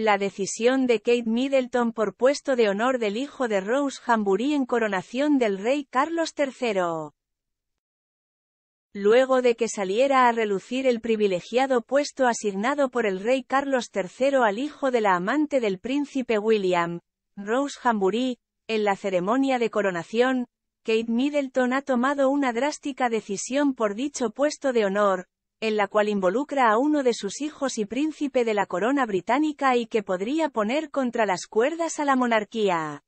La decisión de Kate Middleton por puesto de honor del hijo de Rose Hambury en coronación del rey Carlos III. Luego de que saliera a relucir el privilegiado puesto asignado por el rey Carlos III al hijo de la amante del príncipe William, Rose Hambury, en la ceremonia de coronación, Kate Middleton ha tomado una drástica decisión por dicho puesto de honor, en la cual involucra a uno de sus hijos y príncipe de la corona británica y que podría poner contra las cuerdas a la monarquía.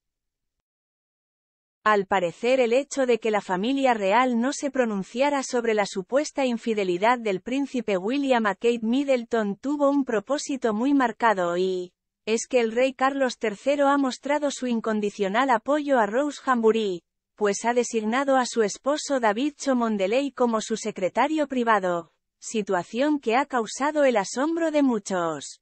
Al parecer el hecho de que la familia real no se pronunciara sobre la supuesta infidelidad del príncipe William a Kate Middleton tuvo un propósito muy marcado y es que el rey Carlos III ha mostrado su incondicional apoyo a Rose Hambury, pues ha designado a su esposo David Chomondeley como su secretario privado situación que ha causado el asombro de muchos.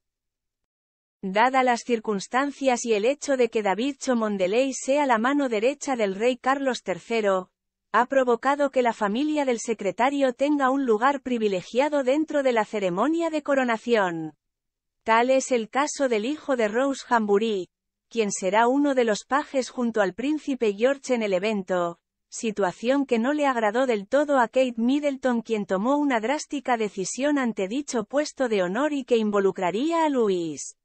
Dada las circunstancias y el hecho de que David Chomondeley sea la mano derecha del rey Carlos III, ha provocado que la familia del secretario tenga un lugar privilegiado dentro de la ceremonia de coronación. Tal es el caso del hijo de Rose Hambury, quien será uno de los pajes junto al príncipe George en el evento, situación que no le agradó del todo a Kate Middleton quien tomó una drástica decisión ante dicho puesto de honor y que involucraría a Luis.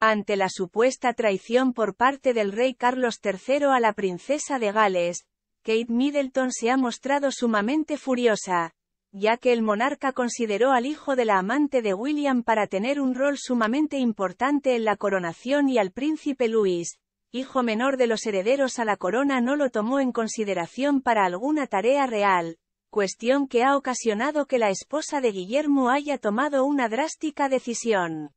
Ante la supuesta traición por parte del rey Carlos III a la princesa de Gales, Kate Middleton se ha mostrado sumamente furiosa, ya que el monarca consideró al hijo de la amante de William para tener un rol sumamente importante en la coronación y al príncipe Luis, hijo menor de los herederos a la corona no lo tomó en consideración para alguna tarea real, cuestión que ha ocasionado que la esposa de Guillermo haya tomado una drástica decisión.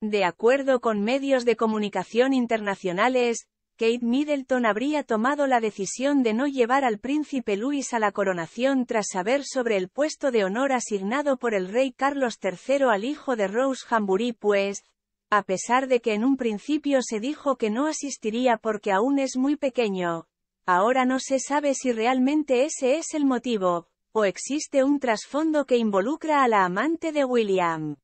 De acuerdo con medios de comunicación internacionales, Kate Middleton habría tomado la decisión de no llevar al príncipe Luis a la coronación tras saber sobre el puesto de honor asignado por el rey Carlos III al hijo de Rose Hamburí pues, a pesar de que en un principio se dijo que no asistiría porque aún es muy pequeño. Ahora no se sabe si realmente ese es el motivo, o existe un trasfondo que involucra a la amante de William.